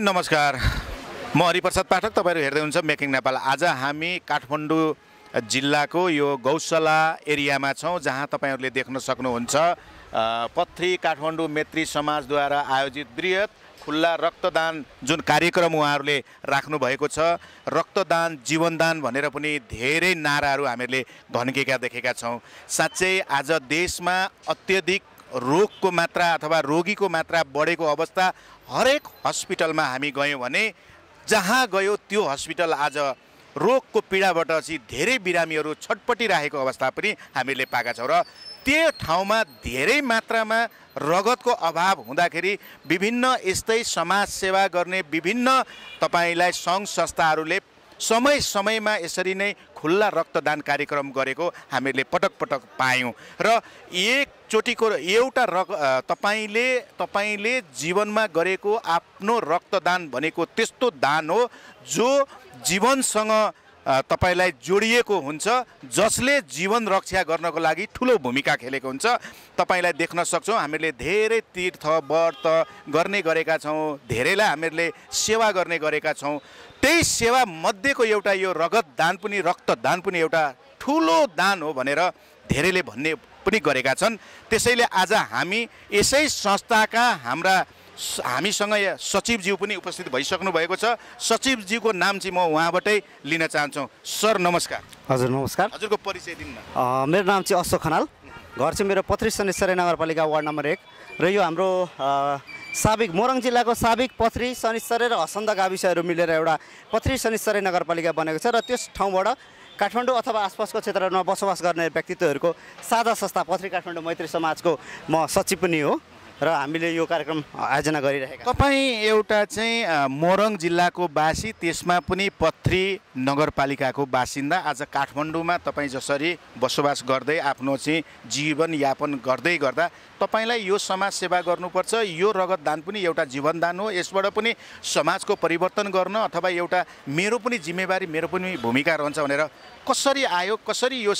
नमस्कार म हरिप्रसाद पाठक तपाईँहरू हेर्दै हुन्छ मेकिङ नेपाल आज हामी काठमाडौँ जिल्लाको यो गौशाला एरियामा छौँ जहाँ तपाईँहरूले देख्न सक्नुहुन्छ पथ्री काठमाडौँ मेत्री समाजद्वारा आयोजित वृहत खुल्ला रक्तदान जुन कार्यक्रम उहाँहरूले राख्नुभएको छ रक्तदान जीवनदान भनेर पनि धेरै नाराहरू हामीहरूले धन्केका देखेका छौँ साँच्चै आज देशमा अत्यधिक रोगको मात्रा अथवा रोगीको मात्रा बढेको अवस्था हरेक हस्पिटलमा हामी गयौँ भने जहाँ गयो त्यो हस्पिटल आज रोगको पीडाबाट चाहिँ धेरै बिरामीहरू छटपटिरहेको अवस्था पनि हामीले पाएका छौँ र त्यो ठाउँमा धेरै मात्रामा रगतको अभाव हुँदाखेरि विभिन्न यस्तै समाजसेवा गर्ने विभिन्न तपाईँलाई सङ्घ संस्थाहरूले समय समयमा यसरी नै खुल्ला रक्तदान कार्यक्रम गरेको हामीले पटक पटक पायौँ र एक एकचोटिको एउटा रक तपाईँले तपाईँले जीवनमा गरेको आफ्नो रक्तदान भनेको त्यस्तो दान हो जो जीवनसँग तपाईँलाई जोडिएको हुन्छ जसले जीवन रक्षा गर्नको लागि ठुलो भूमिका खेलेको हुन्छ तपाईँलाई देख्न सक्छौँ हामीले धेरै तीर्थ व्रत गर्ने गरेका छौँ धेरैलाई हामीहरूले सेवा गर्ने गरेका छौँ त्यही सेवा मध्येको एउटा यो रगत दान पनि रक्तदान पनि एउटा ठुलो दान हो भनेर धेरैले भन्ने पनि गरेका छन् त्यसैले आज हामी यसै संस्थाका हाम्रा हामीसँग सचिवज्यू पनि उपस्थित भइसक्नु भएको छ सचिवज्यूको नाम चाहिँ म उहाँबाटै लिन चाहन्छु सर नमस्कार हजुर नमस्कार हजुरको परिचय दिनु मेरो नाम चाहिँ अशोक खनाल घर चाहिँ मेरो पत्री शनिश्वरी नगरपालिका वार्ड नम्बर एक र यो हाम्रो साबिक मोरङ जिल्लाको साबिक पथ्री शनिश्वरी र हसन्द गाविसहरू मिलेर एउटा पथरी शनिश्वरी नगरपालिका बनेको छ र त्यस ठाउँबाट काठमाडौँ अथवा आसपासको क्षेत्रहरूमा बसोबास गर्ने व्यक्तित्वहरूको साझा संस्था पत्री काठमाडौँ मैत्री समाजको म सचिव पनि हो र हामीले यो कार्यक्रम आयोजना गरिरहेका तपाईँ एउटा चाहिँ मोरङ जिल्लाको बासी त्यसमा पनि पथ्री नगरपालिकाको बासिन्दा आज काठमाडौँमा तपाईँ जसरी बसोबास गर्दै आफ्नो चाहिँ जीवनयापन गर्दै गर्दा तपाईँलाई यो समाज सेवा गर्नुपर्छ यो रगत दान पनि एउटा जीवनदान हो यसबाट पनि समाजको परिवर्तन गर्न अथवा एउटा मेरो पनि जिम्मेवारी मेरो पनि भूमिका रहन्छ भनेर कसरी आयो कसरी यो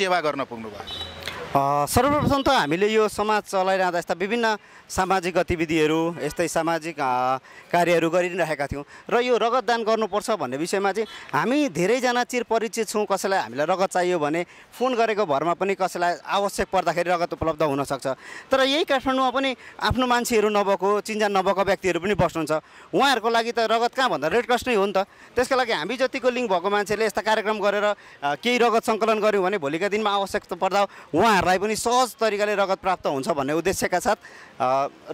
सेवा गर्न पुग्नुभयो सर्वप्रथम त हामीले यो समाज चलाइरहँदा यस्ता विभिन्न सामाजिक गतिविधिहरू यस्तै सामाजिक कार्यहरू गरि नै गरिरहेका थियौँ र यो रगत दान गर्नुपर्छ भन्ने विषयमा चाहिँ हामी धेरैजना चिर परिचित छौँ कसैलाई हामीलाई रगत चाहियो भने फोन गरेको भरमा पनि कसैलाई आवश्यक पर्दाखेरि रगत उपलब्ध हुनसक्छ तर यही काठमाडौँमा पनि आफ्नो मान्छेहरू नभएको चिन्जान नभएको व्यक्तिहरू पनि बस्नुहुन्छ उहाँहरूको लागि त रगत कहाँ भन्दा रेड क्रस नै हो नि त त्यसको लागि हामी जतिको लिङ्क भएको मान्छेले यस्ता कार्यक्रम गरेर केही रगत सङ्कलन गऱ्यौँ भने भोलिका दिनमा आवश्यक पर्दा उहाँ उहाँहरूलाई पनि सहज तरिकाले रगत प्राप्त हुन्छ भन्ने उद्देश्यका साथ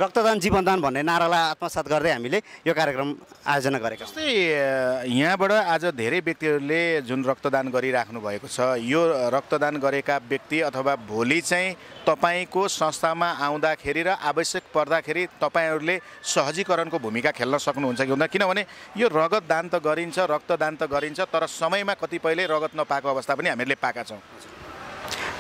रक्तदान जीवनदान भन्ने नारालाई आत्मसात गर्दै हामीले यो कार्यक्रम आयोजना गरेका जस्तै यहाँबाट आज धेरै व्यक्तिहरूले जुन रक्तदान गरिराख्नु भएको छ यो रक्तदान गरेका व्यक्ति अथवा भोलि चाहिँ तपाईँको संस्थामा आउँदाखेरि र आवश्यक पर्दाखेरि तपाईँहरूले सहजीकरणको भूमिका खेल्न सक्नुहुन्छ कि हुँदा किनभने यो रगत दान त गरिन्छ रक्तदान त गरिन्छ तर समयमा कतिपयले रगत नपाएको अवस्था पनि हामीहरूले पाएका छौँ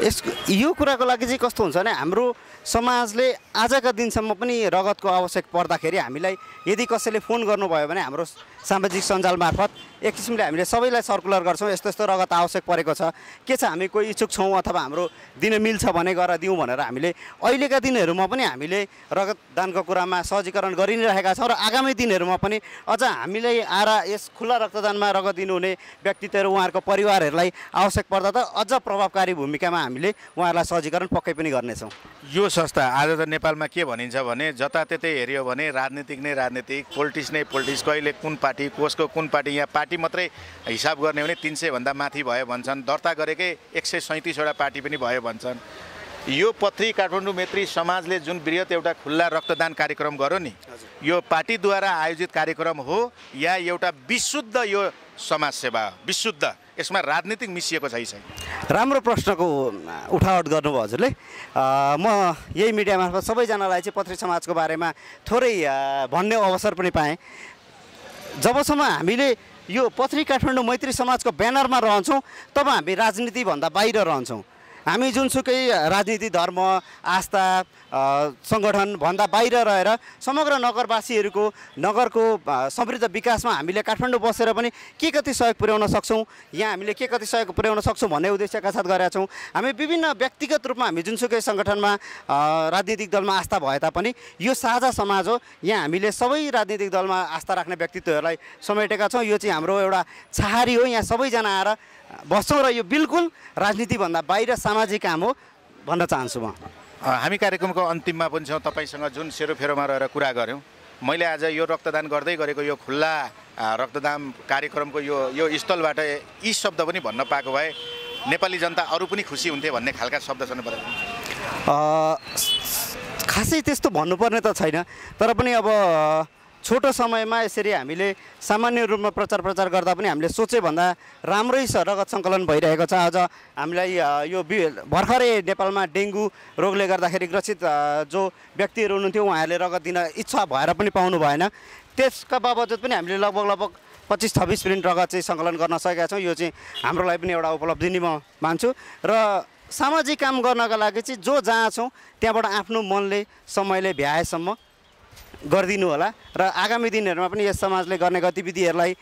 यस यो कुराको लागि चाहिँ कस्तो हुन्छ भने हाम्रो समाजले आजका दिनसम्म पनि रगतको आवश्यक पर्दाखेरि हामीलाई यदि कसैले फोन गर्नुभयो भने हाम्रो सामाजिक सञ्जाल मार्फत एक किसिमले हामीले सबैलाई सर्कुलर गर्छौँ यस्तो यस्तो रगत आवश्यक परेको छ के छ हामी कोही इच्छुक छौँ अथवा हाम्रो दिन मिल्छ भने गरेर दिउँ भनेर हामीले अहिलेका दिनहरूमा पनि हामीले रगत दानको कुरामा सहजीकरण गरि नै रहेका छौँ र आगामी दिनहरूमा पनि अझ हामीलाई आएर यस खुल्ला रक्तदानमा रगत दिनुहुने व्यक्तित्वहरू उहाँहरूको परिवारहरूलाई आवश्यक पर्दा त अझ प्रभावकारी भूमिकामा हामीले उहाँहरूलाई सहजीकरण पक्कै पनि गर्नेछौँ यो संस्था आज त नेपालमा के भनिन्छ भने जताततै हेऱ्यो भने राजनीतिक नै राजनीतिक पोलिटिक्स नै पोलिटिक्स कहिले कुन पार्टी कसको कुन पार्टी यहाँ पार्टी मात्रै हिसाब गर्ने भने तिन सयभन्दा माथि भयो भन्छन् दर्ता गरेकै एक सय सैँतिसवटा पार्टी पनि भयो भन्छन् यो पत्री काठमाडौँ मेत्री समाजले जुन वृहत एउटा खुल्ला रक्तदान कार्यक्रम गर्यो नि यो पार्टीद्वारा आयोजित कार्यक्रम हो या एउटा विशुद्ध यो समाजसेवा हो विशुद्ध यसमा राजनीतिक मिसिएको छैन राम्रो प्रश्नको उठावट गर्नुभयो हजुरले म यही मिडिया मार्फत सबैजनालाई चाहिँ पत्री समाजको बारेमा थोरै भन्ने अवसर पनि पाएँ जबसम्म हामीले यो पत्री काठमाडौँ मैत्री समाजको ब्यानरमा रहन्छौँ तब हामी राजनीतिभन्दा बाहिर रहन्छौँ हामी जुनसुकै राजनीति धर्म आस्था सङ्गठनभन्दा बाहिर रहेर समग्र नगरवासीहरूको नगरको समृद्ध विकासमा हामीले काठमाडौँ बसेर पनि के कति सहयोग पुर्याउन सक्छौँ यहाँ हामीले के कति सहयोग पुर्याउन सक्छौँ भन्ने उद्देश्यका साथ गरेका छौँ हामी विभिन्न व्यक्तिगत रूपमा हामी जुनसुकै सङ्गठनमा राजनीतिक दलमा आस्था भए तापनि यो साझा समाज हो यहाँ हामीले सबै राजनीतिक दलमा आस्था राख्ने व्यक्तित्वहरूलाई समेटेका छौँ यो चाहिँ हाम्रो एउटा छहारी हो यहाँ सबैजना आएर बस्छौँ र यो बिल्कुल राजनीतिभन्दा बाहिर सामाजिक काम हो भन्न चाहन्छु म हामी कार्यक्रमको अन्तिममा पनि छौँ तपाईँसँग जुन सेरोफेरोमा रहेर कुरा गऱ्यौँ मैले आज यो रक्तदान गर्दै गरेको यो खुल्ला रक्तदान कार्यक्रमको यो यो स्थलबाट यी शब्द पनि भन्न पाएको भए नेपाली जनता अरू पनि खुसी हुन्थे भन्ने खालका शब्द छन् खासै त्यस्तो भन्नुपर्ने त छैन तर पनि अब छोटो समयमा यसरी हामीले सामान्य रूपमा प्रचार प्रचार गर्दा पनि हामीले सोचेभन्दा राम्रै छ रगत सङ्कलन भइरहेको छ आज हामीलाई यो भर्खरै नेपालमा डेङ्गु रोगले गर्दाखेरि ग्रसित जो व्यक्तिहरू हुनुहुन्थ्यो उहाँहरूले रगत दिन इच्छा भएर पनि पाउनु भएन त्यसका बावजुद पनि हामीले लगभग लगभग पच्चिस छब्बिस मिनट रगत चाहिँ सङ्कलन गर्न सकेका छौँ यो चाहिँ हाम्रो लागि पनि एउटा उपलब्धि नै म मान्छु र सामाजिक काम गर्नका लागि चाहिँ जो जहाँ छौँ त्यहाँबाट आफ्नो मनले समयले भ्याएसम्म गरिदिनु होला र आगामी दिनहरूमा पनि यस समाजले गर्ने गतिविधिहरूलाई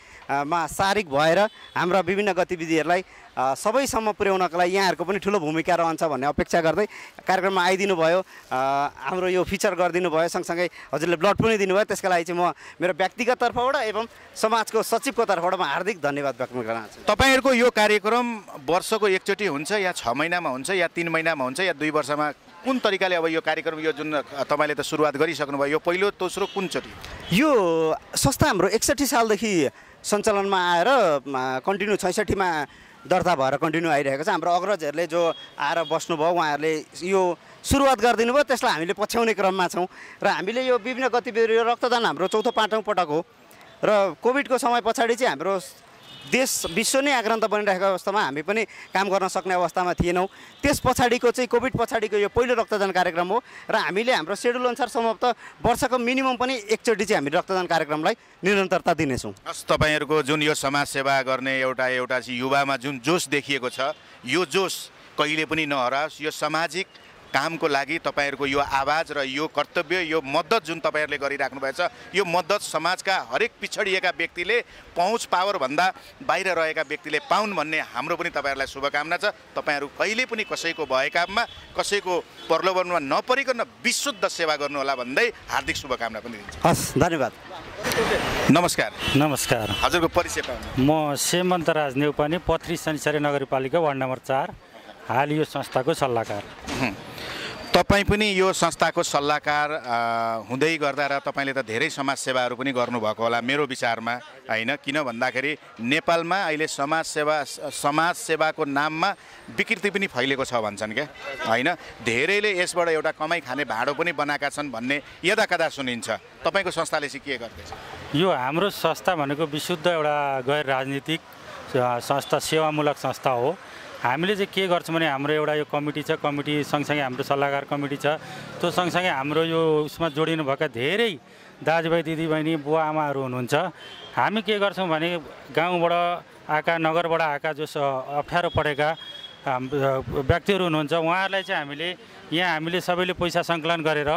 मा सारिक भएर हाम्रा विभिन्न गतिविधिहरूलाई सबैसम्म पुर्याउनको लागि यहाँहरूको पनि ठुलो भूमिका रहन्छ भन्ने अपेक्षा गर्दै कार्यक्रममा आइदिनु भयो हाम्रो यो फिचर गरिदिनु भयो सँगसँगै हजुरले ब्लड पनि दिनुभयो त्यसका लागि चाहिँ म मेरो व्यक्तिगत तर्फबाट एवं समाजको सचिवको तर्फबाट म हार्दिक धन्यवाद व्यक्त गर्न चाहन्छु तपाईँहरूको यो कार्यक्रम वर्षको एकचोटि हुन्छ या छ महिनामा हुन्छ या तिन महिनामा हुन्छ या दुई वर्षमा कुन तरिकाले अब यो कार्यक्रम यो जुन तपाईँले त सुरुवात गरिसक्नुभयो यो पहिलो दोस्रो कुन कुनचोटि यो संस्था हाम्रो एकसठी सालदेखि सञ्चालनमा आएर कन्टिन्यू छैसठीमा दर्ता भएर कन्टिन्यू आइरहेको छ हाम्रो अग्रजहरूले जो आएर बस्नुभयो उहाँहरूले यो सुरुवात गरिदिनु भयो त्यसलाई हामीले पछ्याउने क्रममा छौँ र हामीले यो विभिन्न गतिविधि रक्तदान हाम्रो चौथो पाँचौँ पटक हो र कोभिडको समय पछाडि चाहिँ हाम्रो देश विश्व नै आक्रान्त बनिरहेको अवस्थामा हामी पनि काम गर्न सक्ने अवस्थामा थिएनौँ त्यस पछाडिको चाहिँ कोभिड पछाडिको यो पहिलो रक्तदान कार्यक्रम हो र हामीले हाम्रो सेड्युल अनुसार समाप्त वर्षको मिनिमम पनि एकचोटि चाहिँ हामी रक्तदान कार्यक्रमलाई निरन्तरता दिनेछौँ तपाईँहरूको जुन यो समाजसेवा गर्ने एउटा एउटा युवामा जुन जोस देखिएको छ यो जोस कहिले पनि नहराओस् यो सामाजिक कामको लागि तपाईँहरूको यो आवाज र यो कर्तव्य यो मद्दत जुन तपाईँहरूले गरिराख्नुभएछ यो मद्दत समाजका हरेक पिछडिएका व्यक्तिले पहुँच पावरभन्दा बाहिर रहेका व्यक्तिले पाउन् भन्ने हाम्रो पनि तपाईँहरूलाई शुभकामना छ तपाईँहरू कहिले पनि कसैको भएकामा कसैको प्रलोभनमा नपरिकन विशुद्ध सेवा गर्नुहोला भन्दै हार्दिक शुभकामना पनि दिन्छु हस् धन्यवाद नमस्कार नमस्कार हजुरको परिचय म सेमन्तराज नेउपानी पथरी सन्सारी नगरपालिका वार्ड नम्बर चार हाल यो संस्थाको सल्लाहकार तपाईँ पनि यो संस्थाको सल्लाहकार हुँदै गर्दा र तपाईँले त धेरै समाजसेवाहरू पनि गर्नुभएको होला मेरो विचारमा होइन किन भन्दाखेरि नेपालमा अहिले समाजसेवा समाजसेवाको नाममा विकृति पनि फैलिएको छ भन्छन् क्या होइन धेरैले यसबाट एउटा कमाइ खाने भाँडो पनि बनाएका छन् भन्ने यदा कदा सुनिन्छ तपाईँको संस्थाले चाहिँ के गर्दैछ यो हाम्रो संस्था भनेको विशुद्ध एउटा गैर राजनीतिक संस्था सेवामूलक संस्था हो हामीले चाहिँ के गर्छौँ भने हाम्रो एउटा यो कमिटी छ कमिटी सँगसँगै हाम्रो सल्लाहकार कमिटी छ त्यो सँगसँगै हाम्रो यो उसमा जोडिनुभएका धेरै दाजुभाइ दिदीबहिनी बुवा आमाहरू हुनुहुन्छ हामी के गर्छौँ भने गाउँबाट आएका नगरबाट आएका जस अप्ठ्यारो परेका व्यक्तिहरू हुनुहुन्छ उहाँहरूलाई चाहिँ हामीले यहाँ हामीले सबैले पैसा सङ्कलन गरेर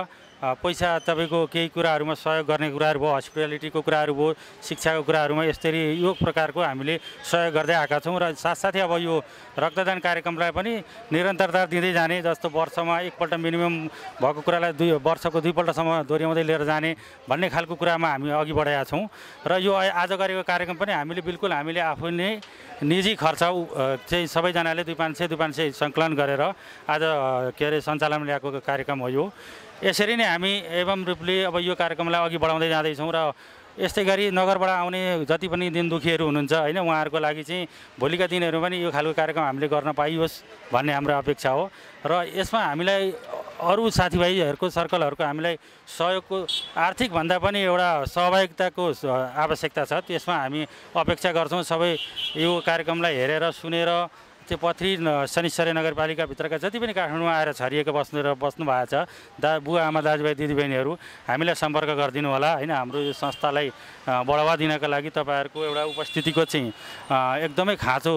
पैसा तपाईँको केही कुराहरूमा सहयोग गर्ने कुराहरू भयो हस्पिटालिटीको कुराहरू भयो शिक्षाको कुराहरूमा यसरी यो प्रकारको हामीले सहयोग गर्दै आएका छौँ र साथसाथै अब यो रक्तदान कार्यक्रमलाई पनि निरन्तरता दिँदै जाने जस्तो वर्षमा एकपल्ट मिनिमम भएको कुरालाई दुई वर्षको दुईपल्टसम्म दोहोऱ्याउँदै लिएर जाने भन्ने खालको कुरामा हामी अघि बढाएका छौँ र यो आज गरेको कार्यक्रम पनि हामीले बिल्कुल हामीले आफू नै निजी खर्च चाहिँ सबैजनाले दुई पाँच सय दुई पाँच सय सङ्कलन गरेर आज के अरे सञ्चालन ल्याएको कार्यक्रम हो यो यसरी नै हामी एवं रूपले अब यो कार्यक्रमलाई अघि बढाउँदै जाँदैछौँ र यस्तै गरी नगरबाट आउने जति पनि दिन दुखीहरू हुनुहुन्छ होइन उहाँहरूको लागि चाहिँ भोलिका दिनहरू पनि यो खालको कार्यक्रम हामीले गर्न पाइयोस् भन्ने हाम्रो अपेक्षा हो र यसमा हामीलाई अरू साथीभाइहरूको सर्कलहरूको हामीलाई सहयोगको आर्थिकभन्दा पनि एउटा सहभागिताको आवश्यकता छ त्यसमा हामी अपेक्षा गर्छौँ सबै यो कार्यक्रमलाई हेरेर सुनेर त्यो पथरी शनिश्चर्य नगरपालिकाभित्रका जति पनि काठमाडौँ आएर छरिएको बस्नु र बस्नु भएको छ दा बुवा आमा दाजुभाइ दिदीबहिनीहरू हामीलाई सम्पर्क गरिदिनु होला होइन हाम्रो यो संस्थालाई बढावा दिनका लागि तपाईँहरूको एउटा उपस्थितिको चाहिँ एकदमै खाँचो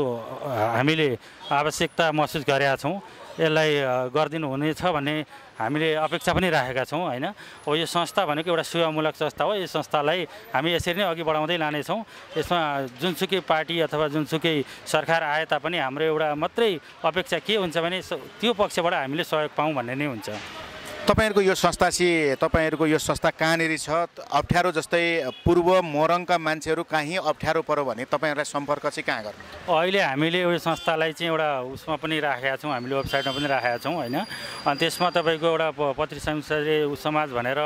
हामीले आवश्यकता महसुस गरेका छौँ यसलाई गरिदिनु हुनेछ भन्ने हामीले अपेक्षा पनि राखेका छौँ होइन हो यो संस्था भनेको एउटा सेवामूलक संस्था हो यो संस्थालाई हामी यसरी नै अघि बढाउँदै लानेछौँ यसमा जुनसुकै पार्टी अथवा जुनसुकै सरकार आए तापनि हाम्रो एउटा मात्रै अपेक्षा के हुन्छ भने त्यो पक्षबाट हामीले सहयोग पाऊँ भन्ने नै हुन्छ तपाईँहरूको यो संस्था चाहिँ तपाईँहरूको यो संस्था कहाँनिर छ अप्ठ्यारो जस्तै पूर्व मोरङका मान्छेहरू कहीँ अप्ठ्यारो पऱ्यो भने तपाईँहरूलाई सम्पर्क चाहिँ कहाँ गर्नु अहिले हामीले यो संस्थालाई चाहिँ एउटा उसमा पनि राखेका छौँ हामीले वेबसाइटमा पनि राखेका छौँ होइन अनि त्यसमा तपाईँको एउटा पत्र समाज भनेर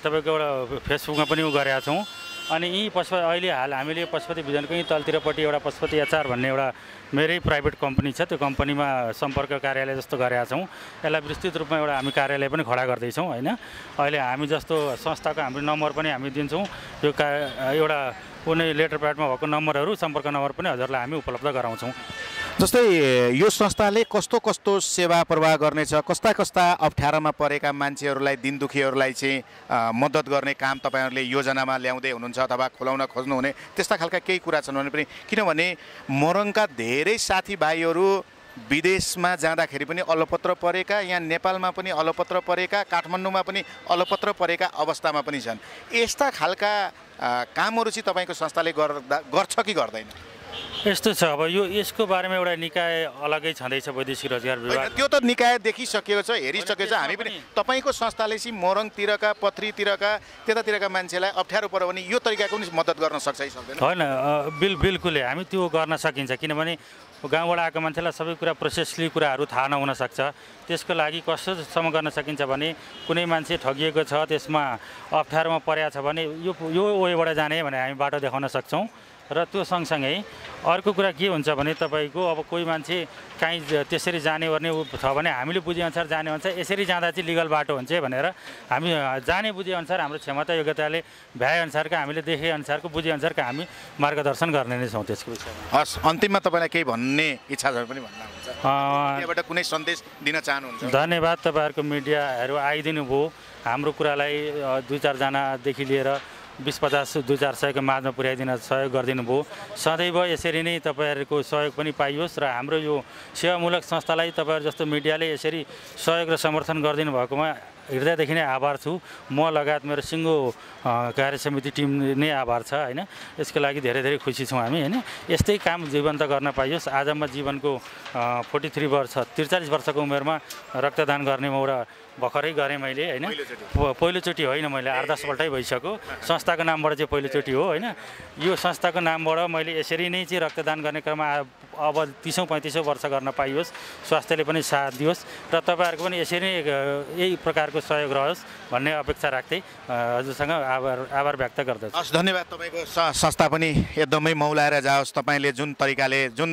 तपाईँको एउटा फेसबुकमा पनि उ गरेका छौँ अनि यहीँ पशु अहिले हाल हामीले पशुपति भिजनको यहीँ तलतिरपट्टि एउटा पशुपति एचआर भन्ने एउटा मेरै प्राइभेट कम्पनी छ त्यो कम्पनीमा सम्पर्क कार्यालय जस्तो गरेका छौँ यसलाई विस्तृत रूपमा एउटा हामी कार्यालय पनि खडा गर्दैछौँ होइन अहिले हामी जस्तो संस्थाको हाम्रो नम्बर पनि हामी दिन्छौँ यो का एउटा कुनै लेटर प्याडमा भएको नम्बरहरू सम्पर्क नम्बर पनि हजुरलाई हामी उपलब्ध गराउँछौँ जस्तै यो संस्थाले कस्तो कस्तो सेवा प्रवाह गर्नेछ कस्ता कस्ता अप्ठ्यारोमा परेका मान्छेहरूलाई दिनदुखीहरूलाई चाहिँ मद्दत गर्ने काम तपाईँहरूले योजनामा ल्याउँदै हुनुहुन्छ अथवा खोलाउन खोज्नुहुने त्यस्ता खालका केही कुरा छन् भने पनि किनभने मोरङका धेरै साथीभाइहरू विदेशमा जाँदाखेरि पनि अलपत्र परेका यहाँ नेपालमा पनि अलपत्र परेका काठमाडौँमा पनि अलपत्र परेका अवस्थामा पनि छन् यस्ता खालका कामहरू चाहिँ तपाईँको संस्थाले गर्दा गर्छ कि गर्दैन यस्तो छ अब यो यसको बारेमा एउटा निकाय अलगै छँदैछ वैदेशिक रोजगार विभाग त्यो त निकाय देखिसकेको छ हेरिसकेको छ हामी पनि तपाईँको संस्थाले चाहिँ मोरङतिरका पथरीतिरका त्यतातिरका मान्छेलाई अप्ठ्यारो पऱ्यो भने यो तरिकाको पनि मद्दत गर्न सक्छ होइन बिल बिल्कुलै हामी त्यो गर्न सकिन्छ किनभने गाउँबाट आएको मान्छेलाई सबै कुरा प्रोसेसली कुराहरू थाहा नहुनसक्छ त्यसको लागि कस्तोसम्म गर्न सकिन्छ भने कुनै मान्छे ठगिएको छ त्यसमा अप्ठ्यारोमा परेको छ भने यो यो वेबाट जाने भने हामी बाटो देखाउन सक्छौँ र त्यो सँगसँगै अर्को कुरा के हुन्छ भने तपाईँको अब कोही मान्छे काहीँ त्यसरी जाने ओर्ने छ भने हामीले बुझेअनुसार जानेअनुसार यसरी जाँदा चाहिँ लिगल बाटो हुन्छ भनेर हामी जाने बुझेअनुसार हाम्रो क्षमता योग्यताले भ्याएअनुसारको हामीले देखेअनुसारको बुझेअनुसारको हामी मार्गदर्शन गर्ने नै छौँ त्यसको विषयमा हस् अन्तिममा तपाईँलाई केही भन्ने इच्छा छ पनि भन्नुहुन्छ कुनै सन्देश दिन चाहनुहुन्छ धन्यवाद तपाईँहरूको मिडियाहरू आइदिनु भयो हाम्रो कुरालाई दुई चारजनादेखि लिएर बिस पचास दुई चार सयको माझमा पुर्याइदिन सहयोग गरिदिनु भयो सदैव यसरी नै तपाईँहरूको सहयोग पनि पाइयोस् र हाम्रो यो सेवामूलक संस्थालाई तपाईँहरू जस्तो मिडियाले यसरी सहयोग र समर्थन गरिदिनु भएकोमा हृदयदेखि नै आभार छु म लगायत मेरो सिङ्गो कार्य समिति टिम नै आभार छ होइन यसको लागि धेरै धेरै खुसी छौँ हामी होइन यस्तै काम जीवन्त गर्न पाइयोस् आज म जीवनको फोर्टी थ्री वर्ष त्रिचालिस वर्षको उमेरमा रक्तदान गर्ने म एउटा भर्खरै गरेँ मैले होइन पहिलोचोटि होइन मैले आठ दसपल्टै भइसक्यो संस्थाको नामबाट चाहिँ पहिलोचोटि हो होइन यो संस्थाको नामबाट मैले यसरी नै चाहिँ रक्तदान गर्ने क्रममा अब तिसौँ पैँतिसौँ वर्ष गर्न पाइयोस् स्वास्थ्यले पनि साथ दियोस् र तपाईँहरूको पनि यसरी नै यही प्रकारको सहयोग रहोस् भन्ने अपेक्षा राख्दै हजुरसँग आभार आभार व्यक्त गर्दछु हस् धन्यवाद तपाईँको संस्था पनि एकदमै मौलाएर जाओस् तपाईँले जुन तरिकाले जुन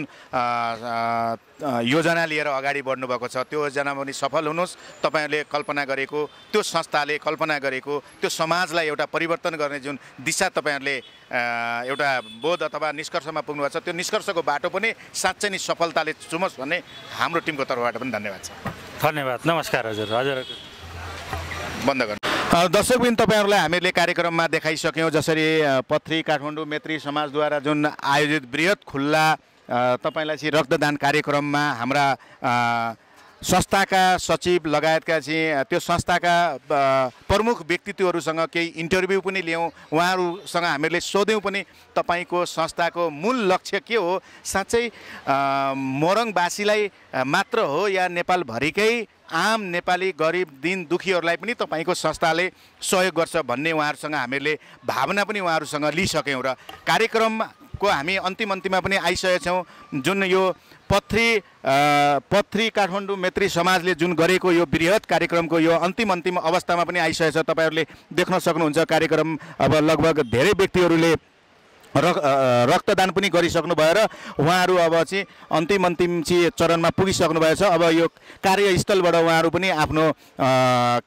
योजना लिएर अगाडि बढ्नुभएको छ त्यो योजना पनि सफल हुनुहोस् तपाईँहरूले कल्पना गरेको त्यो संस्थाले कल्पना गरेको त्यो समाजलाई एउटा परिवर्तन गर्ने जुन दिशा तपाईँहरूले एउटा बोध अथवा निष्कर्षमा पुग्नु भएको छ त्यो निष्कर्षको बाटो पनि साँच्चै नै सफलताले चुमोस् भन्ने हाम्रो टिमको तर्फबाट पनि धन्यवाद छ धन्यवाद नमस्कार हजुर हजुर बन्द गर्नु दर्शक दर्शकबिन तपाईँहरूलाई हामीले कार्यक्रममा देखाइसक्यौँ जसरी पत्री काठमाडौँ मेत्री समाजद्वारा जुन आयोजित वृहत खुल्ला तपाईँलाई चाहिँ रक्तदान कार्यक्रममा हाम्रा संस्थाका सचिव लगायतका चाहिँ त्यो संस्थाका प्रमुख व्यक्तित्वहरूसँग केही इन्टरभ्यू पनि ल्यायौँ उहाँहरूसँग हामीहरूले सोध्यौँ पनि तपाईँको संस्थाको मूल लक्ष्य के हो साँच्चै मोरङवासीलाई मात्र हो या नेपालभरिकै आम नेपाली गरिब दिन दुखीहरूलाई पनि तपाईँको संस्थाले सहयोग गर्छ भन्ने उहाँहरूसँग हामीहरूले भावना पनि उहाँहरूसँग लिइसक्यौँ र कार्यक्रम को हामी अन्तिम अन्तिममा पनि आइसकेका छौँ जुन यो पथ्री पथ्री काठमाडौँ मेत्री समाजले जुन गरेको यो वृहत कार्यक्रमको यो अन्तिम अन्तिम अवस्थामा पनि आइसकेको छ तपाईँहरूले देख्न सक्नुहुन्छ कार्यक्रम अब लगभग धेरै व्यक्तिहरूले रक्तदान पनि गरिसक्नुभयो र उहाँहरू अब चाहिँ अन्तिम अन्तिम चाहिँ चरणमा पुगिसक्नुभएछ अब यो कार्यस्थलबाट उहाँहरू पनि आफ्नो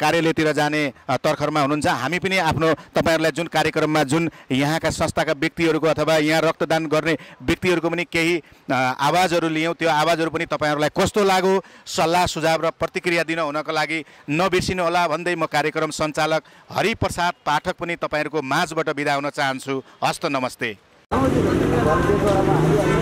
कार्यालयतिर जाने तर्खरमा हुनुहुन्छ हामी पनि आफ्नो तपाईँहरूलाई जुन कार्यक्रममा जुन यहाँका संस्थाका व्यक्तिहरूको अथवा यहाँ रक्तदान गर्ने व्यक्तिहरूको पनि केही आवाजहरू लियौँ त्यो आवाजहरू पनि तपाईँहरूलाई कस्तो लाग्यो सल्लाह सुझाव र प्रतिक्रिया दिन हुनको लागि नबिर्सिनु होला भन्दै म कार्यक्रम सञ्चालक हरिप्रसाद पाठक पनि तपाईँहरूको माझबाट बिदा हुन चाहन्छु हस्त नमस्ते 然后就，咱们就说嘛。